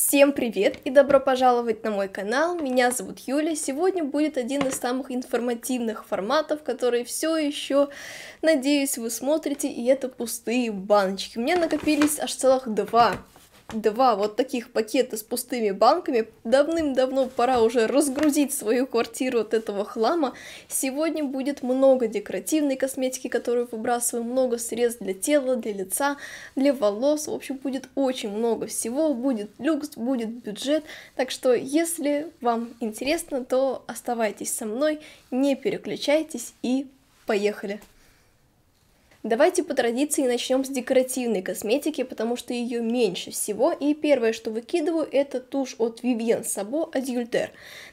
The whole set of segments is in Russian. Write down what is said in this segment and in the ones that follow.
Всем привет и добро пожаловать на мой канал, меня зовут Юля, сегодня будет один из самых информативных форматов, которые все еще, надеюсь, вы смотрите, и это пустые баночки. У меня накопились аж целых два два вот таких пакета с пустыми банками. Давным-давно пора уже разгрузить свою квартиру от этого хлама. Сегодня будет много декоративной косметики, которую выбрасываю, много средств для тела, для лица, для волос. В общем, будет очень много всего. Будет люкс, будет бюджет. Так что, если вам интересно, то оставайтесь со мной, не переключайтесь и поехали! Давайте по традиции начнем с декоративной косметики, потому что ее меньше всего. И первое, что выкидываю, это тушь от Vivienne Sabo Adulter.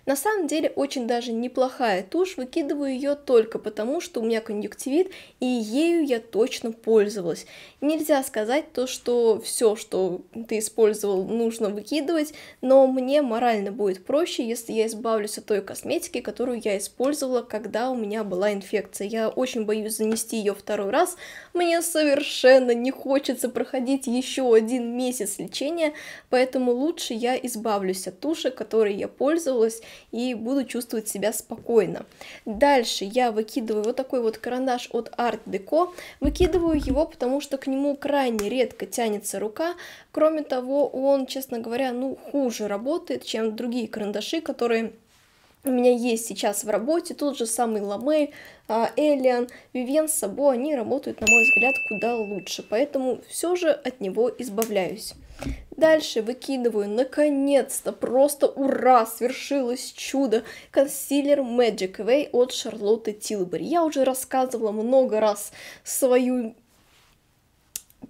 На самом деле очень даже неплохая тушь, выкидываю ее только потому, что у меня конъюнктивит, и ею я точно пользовалась. Нельзя сказать то, что все, что ты использовал, нужно выкидывать, но мне морально будет проще, если я избавлюсь от той косметики, которую я использовала, когда у меня была инфекция. Я очень боюсь занести ее второй раз, мне совершенно не хочется проходить еще один месяц лечения, поэтому лучше я избавлюсь от туши, которой я пользовалась, и буду чувствовать себя спокойно. Дальше я выкидываю вот такой вот карандаш от Art Deco. Выкидываю его, потому что к нему крайне редко тянется рука. Кроме того, он, честно говоря, ну, хуже работает, чем другие карандаши, которые у меня есть сейчас в работе тот же самый Ламей, а, Элиан, Вивен, Сабо, они работают, на мой взгляд, куда лучше, поэтому все же от него избавляюсь. Дальше выкидываю, наконец-то, просто ура, свершилось чудо, консилер Magic Way от Шарлотты Тилбери. Я уже рассказывала много раз свою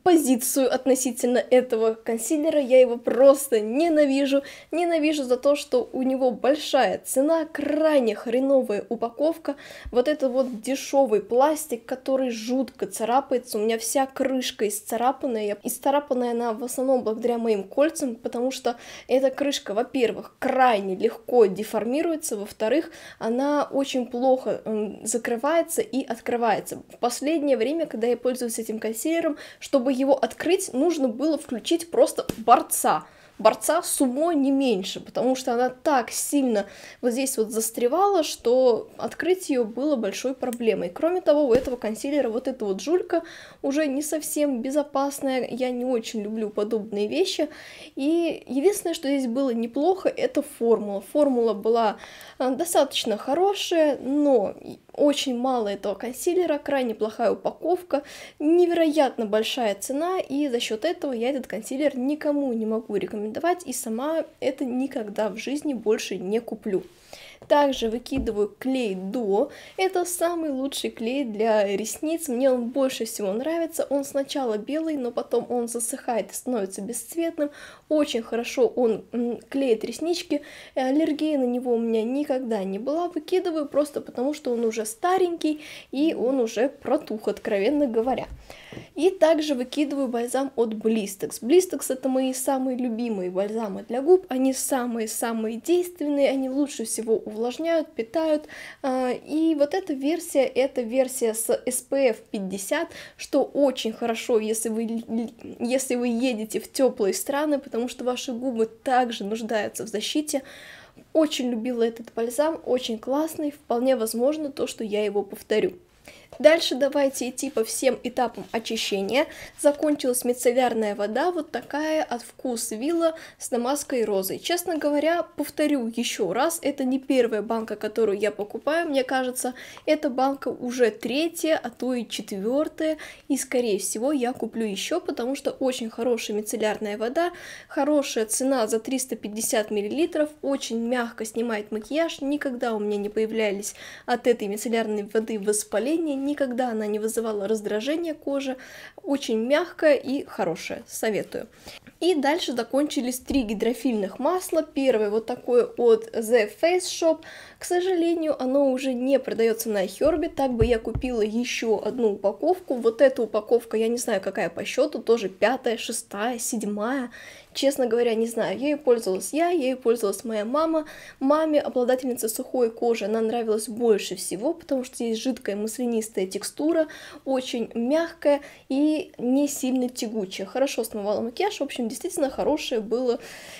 позицию относительно этого консилера. Я его просто ненавижу. Ненавижу за то, что у него большая цена, крайне хреновая упаковка. Вот это вот дешевый пластик, который жутко царапается. У меня вся крышка исцарапанная. Исцарапанная она в основном благодаря моим кольцам, потому что эта крышка, во-первых, крайне легко деформируется, во-вторых, она очень плохо закрывается и открывается. В последнее время, когда я пользуюсь этим консилером, чтобы его открыть, нужно было включить просто борца борца с умо не меньше, потому что она так сильно вот здесь вот застревала, что открыть ее было большой проблемой. Кроме того, у этого консилера вот эта вот жулька уже не совсем безопасная, я не очень люблю подобные вещи, и единственное, что здесь было неплохо, это формула. Формула была э, достаточно хорошая, но очень мало этого консилера, крайне плохая упаковка, невероятно большая цена, и за счет этого я этот консилер никому не могу рекомендовать рекомендовать, и сама это никогда в жизни больше не куплю. Также выкидываю клей Duo. Это самый лучший клей для ресниц. Мне он больше всего нравится. Он сначала белый, но потом он засыхает и становится бесцветным. Очень хорошо он клеит реснички. Э, Аллергии на него у меня никогда не была. Выкидываю просто потому, что он уже старенький и он уже протух, откровенно говоря. И также выкидываю бальзам от Blistex. Blistex это мои самые любимые бальзамы для губ. Они самые-самые действенные, они лучше всего увлажняют, питают. А, и вот эта версия, это версия с SPF 50, что очень хорошо, если вы, если вы едете в теплые страны, потому потому что ваши губы также нуждаются в защите. Очень любила этот бальзам, очень классный, вполне возможно то, что я его повторю. Дальше давайте идти по всем этапам очищения. Закончилась мицеллярная вода, вот такая от вкус вилла с намазкой розой. Честно говоря, повторю еще раз, это не первая банка, которую я покупаю, мне кажется, эта банка уже третья, а то и четвертая, и скорее всего я куплю еще, потому что очень хорошая мицеллярная вода, хорошая цена за 350 мл, очень мягко снимает макияж, никогда у меня не появлялись от этой мицеллярной воды воспаления, никогда она не вызывала раздражения кожи, очень мягкая и хорошая, советую. И дальше закончились три гидрофильных масла. Первое вот такое от The Face Shop. К сожалению, оно уже не продается на Херби, так бы я купила еще одну упаковку. Вот эта упаковка, я не знаю, какая по счету, тоже пятая, шестая, седьмая. Честно говоря, не знаю, ею пользовалась я, ею пользовалась моя мама. Маме, обладательница сухой кожи, она нравилась больше всего, потому что есть жидкая маслянистая текстура, очень мягкая и не сильно тягучая. Хорошо смывала макияж, в общем, действительно хорошее было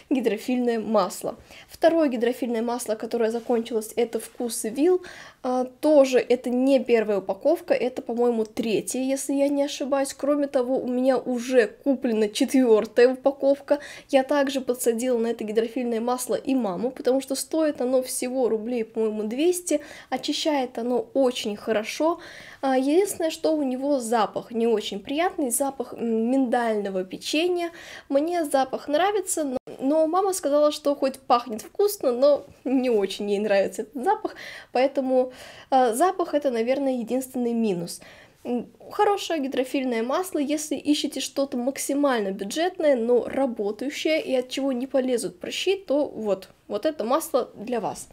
гидрофильное масло. Второе гидрофильное масло, которое закончилось, это вкус вил. А, тоже это не первая упаковка, это, по-моему, третья, если я не ошибаюсь. Кроме того, у меня уже куплена четвертая упаковка, я также подсадила на это гидрофильное масло и маму, потому что стоит оно всего рублей, по-моему, 200, очищает оно очень хорошо. А, единственное, что у него запах не очень приятный, запах миндального печенья. Мне запах нравится, но, но мама сказала, что хоть пахнет вкусно, но не очень ей нравится этот запах, поэтому э, запах это, наверное, единственный минус. Хорошее гидрофильное масло, если ищете что-то максимально бюджетное, но работающее и от чего не полезут прыщи, то вот, вот это масло для вас.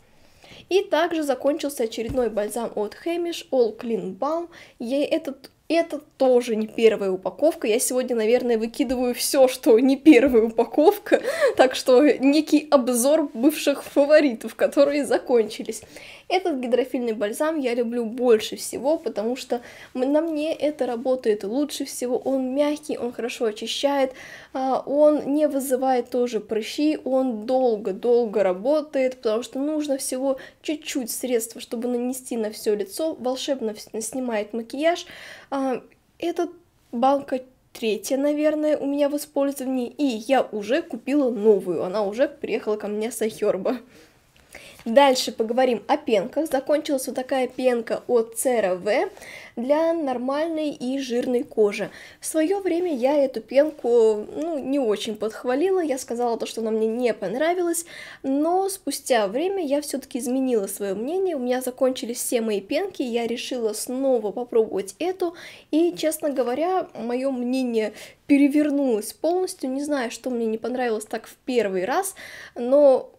И также закончился очередной бальзам от Hamish All Clean Balm. Ей этот это тоже не первая упаковка. Я сегодня, наверное, выкидываю все, что не первая упаковка. Так что некий обзор бывших фаворитов, которые закончились. Этот гидрофильный бальзам я люблю больше всего, потому что на мне это работает лучше всего. Он мягкий, он хорошо очищает, а, он не вызывает тоже прыщи, он долго-долго работает, потому что нужно всего чуть-чуть средства, чтобы нанести на все лицо. Волшебно снимает макияж. А, эта банка третья, наверное, у меня в использовании, и я уже купила новую, она уже приехала ко мне с Ахерба. Дальше поговорим о пенках. Закончилась вот такая пенка от C.R.V. для нормальной и жирной кожи. В свое время я эту пенку ну, не очень подхвалила, я сказала то, что она мне не понравилась, но спустя время я все-таки изменила свое мнение, у меня закончились все мои пенки, я решила снова попробовать эту, и, честно говоря, мое мнение перевернулось полностью, не знаю, что мне не понравилось так в первый раз, но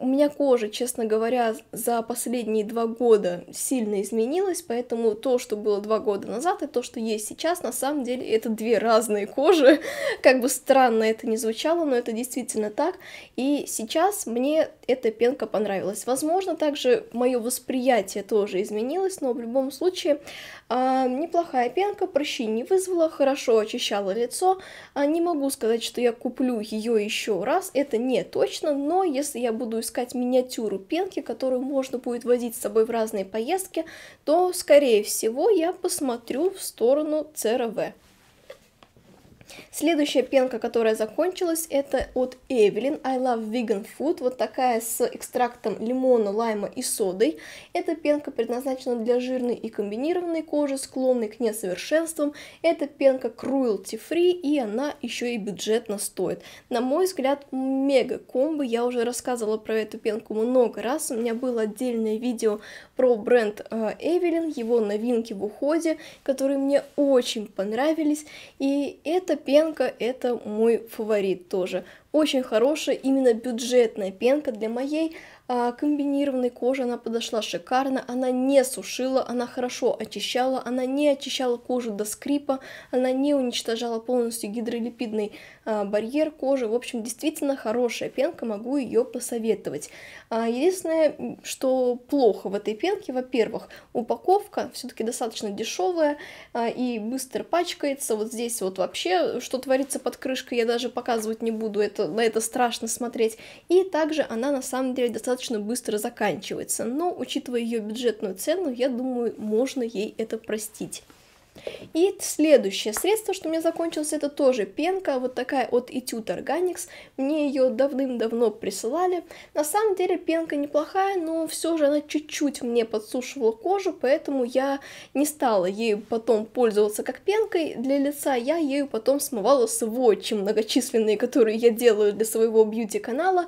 у меня кожа, честно говоря, за последние два года сильно изменилась, поэтому то, что было два года назад, и то, что есть сейчас, на самом деле это две разные кожи. Как бы странно это не звучало, но это действительно так. И сейчас мне эта пенка понравилась. Возможно, также мое восприятие тоже изменилось, но в любом случае э, неплохая пенка, прыщи не вызвала, хорошо очищала лицо. А, не могу сказать, что я куплю ее еще раз, это не точно, но если я буду искать миниатюру пенки, которую можно будет возить с собой в разные поездки, то, скорее всего, я посмотрю в сторону ЦРВ. Следующая пенка, которая закончилась, это от Evelyn I Love Vegan Food, вот такая с экстрактом лимона, лайма и содой. Эта пенка предназначена для жирной и комбинированной кожи, склонной к несовершенствам. Эта пенка cruelty free и она еще и бюджетно стоит. На мой взгляд, мега комбо, я уже рассказывала про эту пенку много раз, у меня было отдельное видео про бренд э, Эвелин, его новинки в уходе, которые мне очень понравились, и эта пенка пенка это мой фаворит тоже. Очень хорошая именно бюджетная пенка для моей а, комбинированной кожи она подошла шикарно, она не сушила, она хорошо очищала, она не очищала кожу до скрипа, она не уничтожала полностью гидролипидный а, барьер кожи, в общем, действительно хорошая пенка, могу ее посоветовать. А, единственное, что плохо в этой пенке, во-первых, упаковка все-таки достаточно дешевая и быстро пачкается, вот здесь вот вообще, что творится под крышкой, я даже показывать не буду, это, на это страшно смотреть, и также она на самом деле достаточно достаточно быстро заканчивается, но учитывая ее бюджетную цену, я думаю, можно ей это простить. И следующее средство, что у меня закончилось, это тоже пенка, вот такая от Etude Organics. Мне ее давным-давно присылали. На самом деле пенка неплохая, но все же она чуть-чуть мне подсушивала кожу, поэтому я не стала ею потом пользоваться как пенкой для лица, я ею потом смывала сводчи многочисленные, которые я делаю для своего бьюти-канала.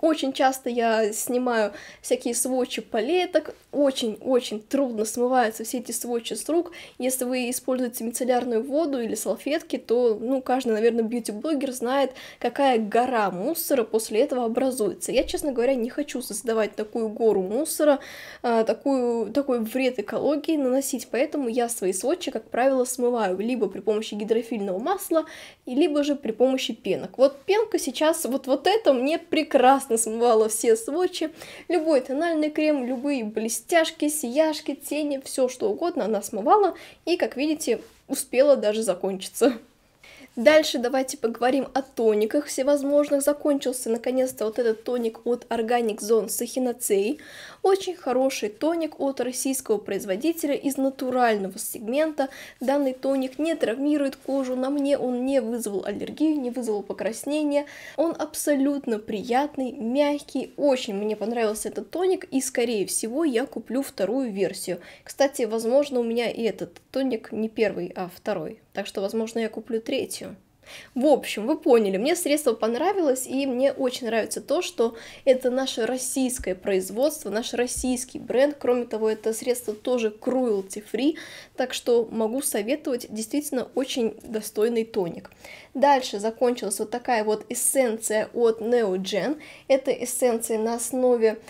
Очень часто я снимаю всякие сводчи палеток, очень-очень трудно смываются все эти сводчи с рук, если если вы используете мицеллярную воду или салфетки, то, ну, каждый, наверное, бьюти-блогер знает, какая гора мусора после этого образуется. Я, честно говоря, не хочу создавать такую гору мусора, а, такую, такой вред экологии наносить, поэтому я свои сводчи, как правило, смываю либо при помощи гидрофильного масла, либо же при помощи пенок. Вот пенка сейчас, вот, вот это мне прекрасно смывала все сводчи, любой тональный крем, любые блестяшки, сияшки, тени, все что угодно она смывала, и, как видите, успела даже закончиться. Дальше давайте поговорим о тониках всевозможных. Закончился наконец-то вот этот тоник от Organic Zone Сахиноцей. Очень хороший тоник от российского производителя из натурального сегмента. Данный тоник не травмирует кожу, на мне он не вызвал аллергию, не вызвал покраснения. Он абсолютно приятный, мягкий, очень мне понравился этот тоник и скорее всего я куплю вторую версию. Кстати, возможно у меня и этот тоник не первый, а второй так что, возможно, я куплю третью. В общем, вы поняли, мне средство понравилось, и мне очень нравится то, что это наше российское производство, наш российский бренд. Кроме того, это средство тоже cruelty free, так что могу советовать действительно очень достойный тоник. Дальше закончилась вот такая вот эссенция от Neogen. Это эссенция на основе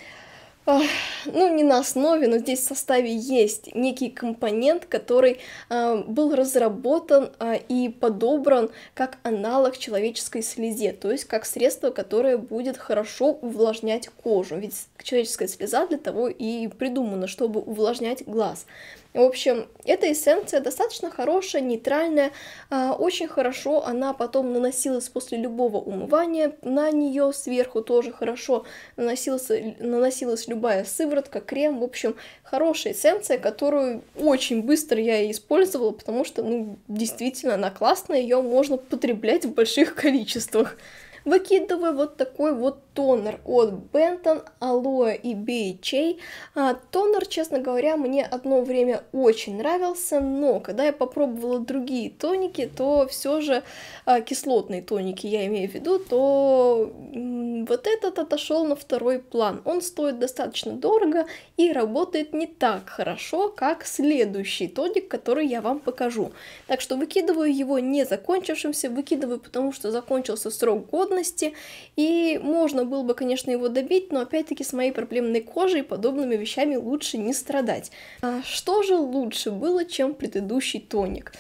ну, не на основе, но здесь в составе есть некий компонент, который э, был разработан э, и подобран как аналог человеческой слезе, то есть как средство, которое будет хорошо увлажнять кожу. Ведь человеческая слеза для того и придумана, чтобы увлажнять глаз. В общем, эта эссенция достаточно хорошая, нейтральная, а, очень хорошо она потом наносилась после любого умывания, на нее сверху тоже хорошо наносилась, наносилась любая сыворотка, крем, в общем, хорошая эссенция, которую очень быстро я использовала, потому что, ну, действительно, она классная, ее можно потреблять в больших количествах. Выкидываю вот такой вот тонер от Benton Aloe и BHA. А, тонер, честно говоря, мне одно время очень нравился, но когда я попробовала другие тоники, то все же а, кислотные тоники, я имею в виду, то вот этот отошел на второй план. Он стоит достаточно дорого и работает не так хорошо, как следующий тоник, который я вам покажу. Так что выкидываю его не закончившимся, выкидываю потому, что закончился срок годности, склонности, и можно было бы, конечно, его добить, но опять-таки с моей проблемной кожей подобными вещами лучше не страдать. А что же лучше было, чем предыдущий тоник?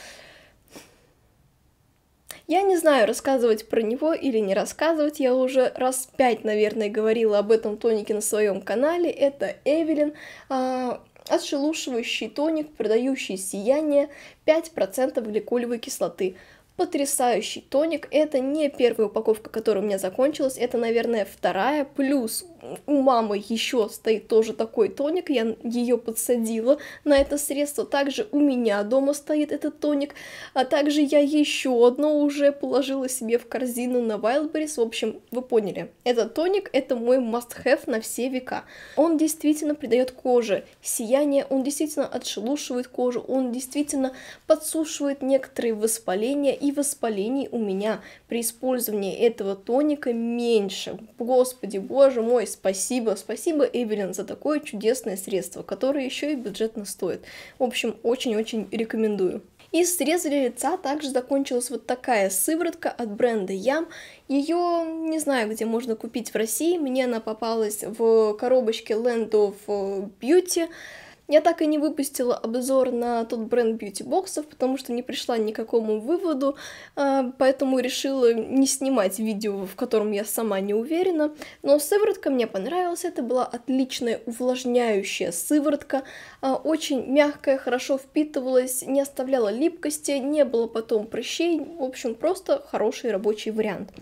Я не знаю, рассказывать про него или не рассказывать, я уже раз пять, наверное, говорила об этом тонике на своем канале, это Эвелин, а, отшелушивающий тоник, продающий сияние 5% гликолевой кислоты потрясающий тоник. Это не первая упаковка, которая у меня закончилась, это, наверное, вторая, плюс у мамы еще стоит тоже такой тоник, я ее подсадила на это средство. Также у меня дома стоит этот тоник, а также я еще одно уже положила себе в корзину на Wildberries. В общем, вы поняли, этот тоник это мой must-have на все века. Он действительно придает коже сияние, он действительно отшелушивает кожу, он действительно подсушивает некоторые воспаления, и воспалений у меня при использовании этого тоника меньше. Господи, боже мой, спасибо. Спасибо, Эвелин, за такое чудесное средство, которое еще и бюджетно стоит. В общем, очень-очень рекомендую. Из среза лица также закончилась вот такая сыворотка от бренда Ям. Ее не знаю, где можно купить в России. Мне она попалась в коробочке Land of Beauty. Я так и не выпустила обзор на тот бренд бьюти-боксов, потому что не пришла ни к какому выводу, а, поэтому решила не снимать видео, в котором я сама не уверена. Но сыворотка мне понравилась, это была отличная увлажняющая сыворотка, а, очень мягкая, хорошо впитывалась, не оставляла липкости, не было потом прыщей, в общем, просто хороший рабочий вариант.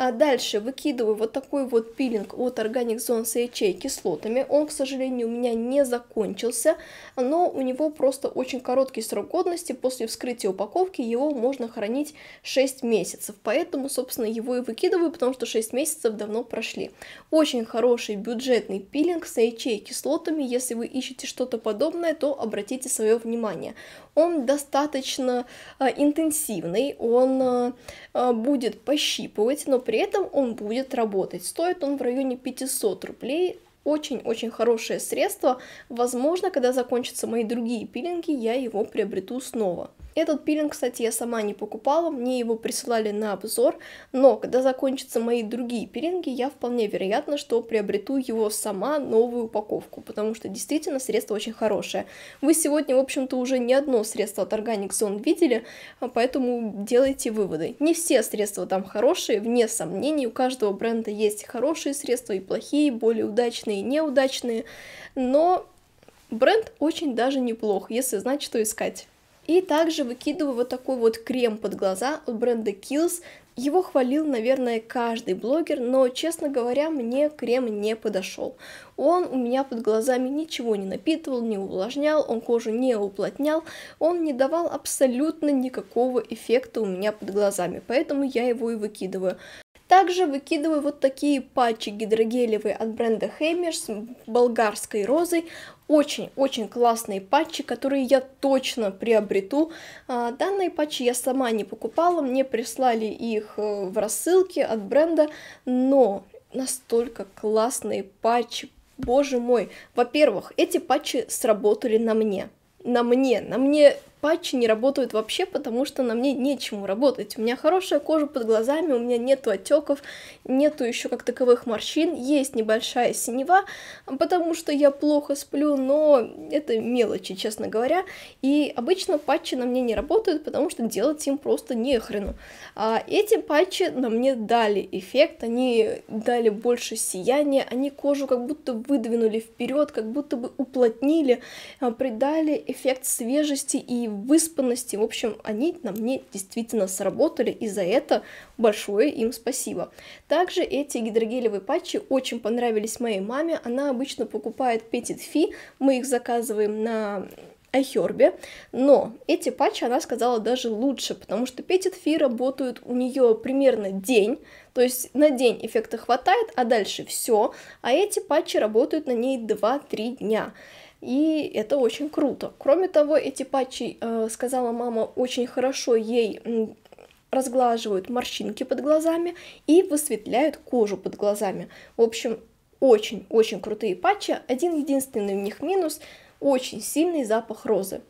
А дальше выкидываю вот такой вот пилинг от Organic Zone с HA кислотами. Он, к сожалению, у меня не закончился, но у него просто очень короткий срок годности. После вскрытия упаковки его можно хранить 6 месяцев. Поэтому, собственно, его и выкидываю, потому что 6 месяцев давно прошли. Очень хороший бюджетный пилинг с HA кислотами. Если вы ищете что-то подобное, то обратите свое внимание он достаточно э, интенсивный, он э, э, будет пощипывать, но при этом он будет работать. Стоит он в районе 500 рублей, очень-очень хорошее средство. Возможно, когда закончатся мои другие пилинги, я его приобрету снова. Этот пилинг, кстати, я сама не покупала, мне его присылали на обзор, но когда закончатся мои другие пилинги, я вполне вероятно, что приобрету его сама новую упаковку, потому что действительно средство очень хорошее. Вы сегодня, в общем-то, уже не одно средство от Organic Zone видели, а, поэтому делайте выводы. Не все средства там хорошие, вне сомнений, у каждого бренда есть хорошие средства и плохие, более удачные и неудачные, но бренд очень даже неплох, если знать, что искать. И также выкидываю вот такой вот крем под глаза от бренда Kills. Его хвалил, наверное, каждый блогер, но, честно говоря, мне крем не подошел. Он у меня под глазами ничего не напитывал, не увлажнял, он кожу не уплотнял, он не давал абсолютно никакого эффекта у меня под глазами, поэтому я его и выкидываю. Также выкидываю вот такие патчи гидрогелевые от бренда Hammer с болгарской розой. Очень-очень классные патчи, которые я точно приобрету. А, данные патчи я сама не покупала, мне прислали их э, в рассылке от бренда, но настолько классные патчи, боже мой. Во-первых, эти патчи сработали на мне. На мне, на мне патчи не работают вообще, потому что на мне нечему работать. У меня хорошая кожа под глазами, у меня нету отеков, нету еще как таковых морщин, есть небольшая синева, потому что я плохо сплю, но это мелочи, честно говоря. И обычно патчи на мне не работают, потому что делать им просто нехрену. А эти патчи на мне дали эффект, они дали больше сияния, они кожу как будто выдвинули вперед, как будто бы уплотнили, а, придали эффект свежести и и выспанности. В общем, они на мне действительно сработали, и за это большое им спасибо. Также эти гидрогелевые патчи очень понравились моей маме. Она обычно покупает Petit Fi, мы их заказываем на Айхербе, но эти патчи, она сказала, даже лучше, потому что Petit Fi работают у нее примерно день, то есть на день эффекта хватает, а дальше все, а эти патчи работают на ней 2-3 дня и это очень круто. Кроме того, эти патчи, э, сказала мама, очень хорошо ей разглаживают морщинки под глазами и высветляют кожу под глазами. В общем, очень-очень крутые патчи. Один единственный у них минус – очень сильный запах розы.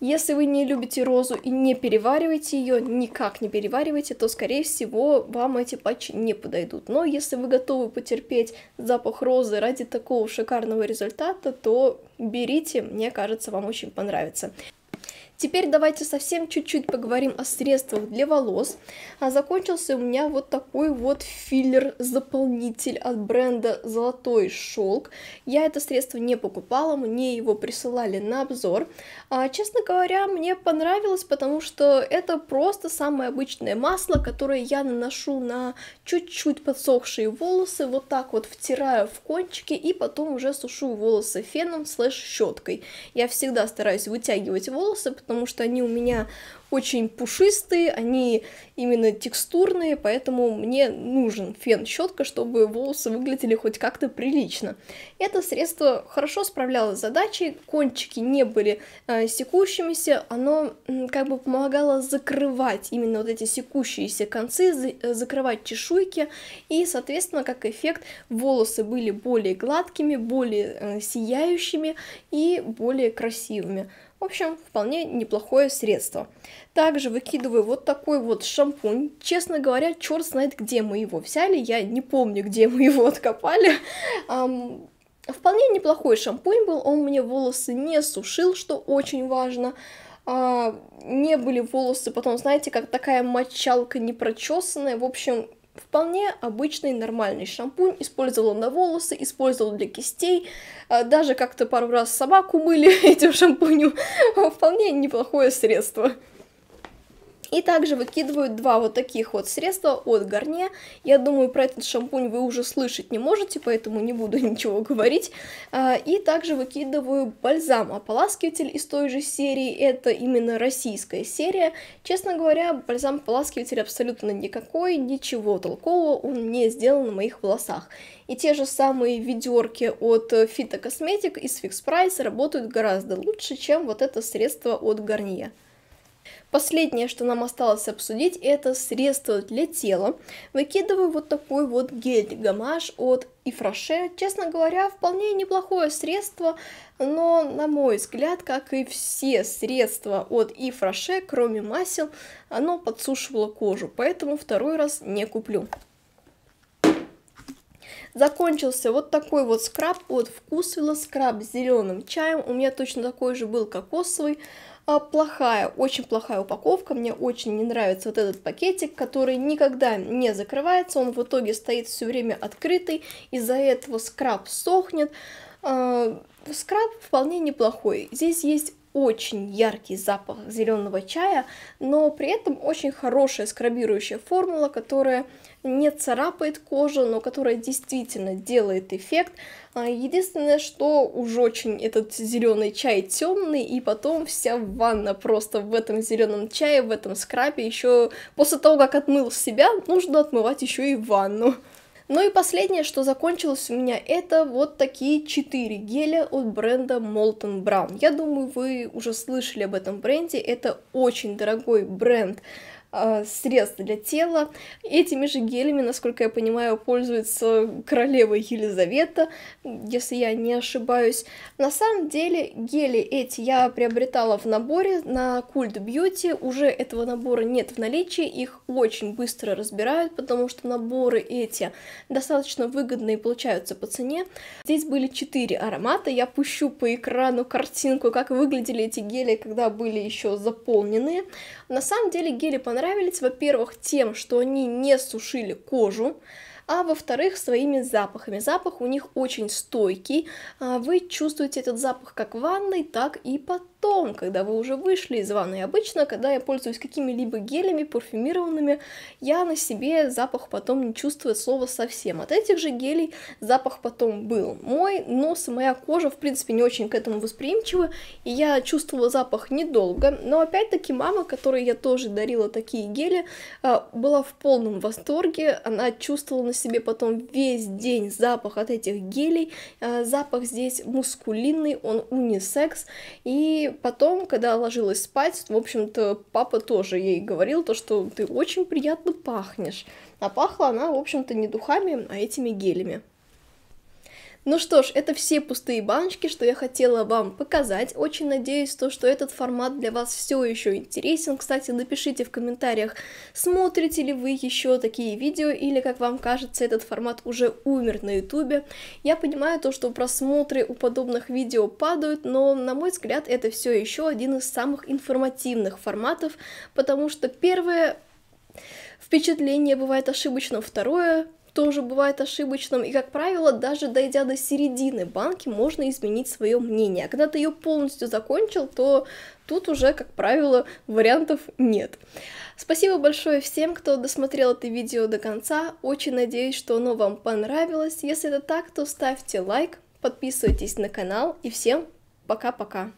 Если вы не любите розу и не перевариваете ее, никак не перевариваете, то, скорее всего, вам эти патчи не подойдут. Но если вы готовы потерпеть запах розы ради такого шикарного результата, то берите, мне кажется, вам очень понравится. Теперь давайте совсем чуть-чуть поговорим о средствах для волос. А закончился у меня вот такой вот филлер-заполнитель от бренда Золотой Шелк. Я это средство не покупала, мне его присылали на обзор. А, честно говоря, мне понравилось, потому что это просто самое обычное масло, которое я наношу на чуть-чуть подсохшие волосы, вот так вот втираю в кончики и потом уже сушу волосы феном слэш щеткой. Я всегда стараюсь вытягивать волосы, потому что они у меня очень пушистые, они именно текстурные, поэтому мне нужен фен-щетка, чтобы волосы выглядели хоть как-то прилично. Это средство хорошо справлялось с задачей, кончики не были э, секущимися, оно как бы помогало закрывать именно вот эти секущиеся концы, за э, закрывать чешуйки, и, соответственно, как эффект, волосы были более гладкими, более э, сияющими и более красивыми. В общем, вполне неплохое средство. Также выкидываю вот такой вот шампунь. Честно говоря, черт знает, где мы его взяли. Я не помню, где мы его откопали. Um, вполне неплохой шампунь был. Он мне волосы не сушил, что очень важно. Uh, не были волосы потом, знаете, как такая мочалка непрочесанная. В общем, Вполне обычный нормальный шампунь, использовала на волосы, использовала для кистей, а, даже как-то пару раз собаку мыли этим шампунем. Вполне неплохое средство. И также выкидывают два вот таких вот средства от Гарне. Я думаю, про этот шампунь вы уже слышать не можете, поэтому не буду ничего говорить. А, и также выкидываю бальзам ополаскиватель из той же серии. Это именно российская серия. Честно говоря, бальзам ополаскиватель абсолютно никакой, ничего толкового он не сделал на моих волосах. И те же самые ведерки от Phyto Cosmetic из Fix Price работают гораздо лучше, чем вот это средство от Garnier. Последнее, что нам осталось обсудить, это средство для тела. Выкидываю вот такой вот гель гамаш от Ифраше. Честно говоря, вполне неплохое средство, но, на мой взгляд, как и все средства от Ифраше, кроме масел, оно подсушивало кожу, поэтому второй раз не куплю закончился вот такой вот скраб от Вкусвилла, скраб с зеленым чаем, у меня точно такой же был кокосовый, а, плохая, очень плохая упаковка, мне очень не нравится вот этот пакетик, который никогда не закрывается, он в итоге стоит все время открытый, из-за этого скраб сохнет, а, скраб вполне неплохой. Здесь есть очень яркий запах зеленого чая, но при этом очень хорошая скрабирующая формула, которая не царапает кожу, но которая действительно делает эффект. А, единственное, что уж очень этот зеленый чай темный, и потом вся ванна просто в этом зеленом чае, в этом скрабе еще после того, как отмыл себя, нужно отмывать еще и ванну. Ну и последнее, что закончилось у меня, это вот такие 4 геля от бренда Molten Brown. Я думаю, вы уже слышали об этом бренде, это очень дорогой бренд Э, средств для тела. Этими же гелями, насколько я понимаю, пользуется королева Елизавета, если я не ошибаюсь. На самом деле гели эти я приобретала в наборе на Культ Бьюти, уже этого набора нет в наличии, их очень быстро разбирают, потому что наборы эти достаточно выгодные получаются по цене. Здесь были 4 аромата, я пущу по экрану картинку, как выглядели эти гели, когда были еще заполненные. На самом деле гели понравились понравились, во-первых, тем, что они не сушили кожу, а во-вторых, своими запахами. Запах у них очень стойкий, а, вы чувствуете этот запах как в ванной, так и потом потом, когда вы уже вышли из ванны. обычно, когда я пользуюсь какими-либо гелями парфюмированными, я на себе запах потом не чувствую слова совсем. От этих же гелей запах потом был. Мой нос и моя кожа, в принципе, не очень к этому восприимчивы, и я чувствовала запах недолго. Но опять-таки мама, которой я тоже дарила такие гели, а, была в полном восторге. Она чувствовала на себе потом весь день запах от этих гелей. А, запах здесь мускулинный, он унисекс, и потом, когда ложилась спать, в общем-то, папа тоже ей говорил то, что ты очень приятно пахнешь. А пахла она, в общем-то, не духами, а этими гелями. Ну что ж, это все пустые баночки, что я хотела вам показать. Очень надеюсь, то, что этот формат для вас все еще интересен. Кстати, напишите в комментариях, смотрите ли вы еще такие видео, или, как вам кажется, этот формат уже умер на ютубе. Я понимаю то, что просмотры у подобных видео падают, но, на мой взгляд, это все еще один из самых информативных форматов, потому что первое впечатление бывает ошибочно, второе тоже бывает ошибочным, и, как правило, даже дойдя до середины банки, можно изменить свое мнение. А когда ты ее полностью закончил, то тут уже, как правило, вариантов нет. Спасибо большое всем, кто досмотрел это видео до конца. Очень надеюсь, что оно вам понравилось. Если это так, то ставьте лайк, подписывайтесь на канал, и всем пока-пока!